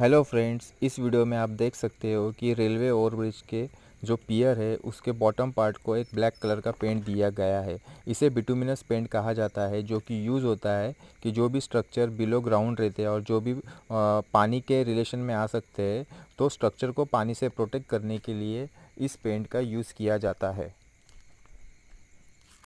hello friends इस video में आप देख सकते हो कि रेलवे ओवरब्रिज के जो पियर है उसके बॉटम पार्ट को एक ब्लैक कलर का पेंट दिया गया है इसे बिटूमिनस पेंट कहा जाता है जो कि यूज़ होता है कि जो भी स्ट्रक्चर बिलो ग्राउंड रहते हैं और जो भी आ, पानी के रिलेशन में आ सकते हैं तो स्ट्रक्चर को पानी से प्रोटेक्ट करने के लिए इस पेंट का यूज़ किया जाता है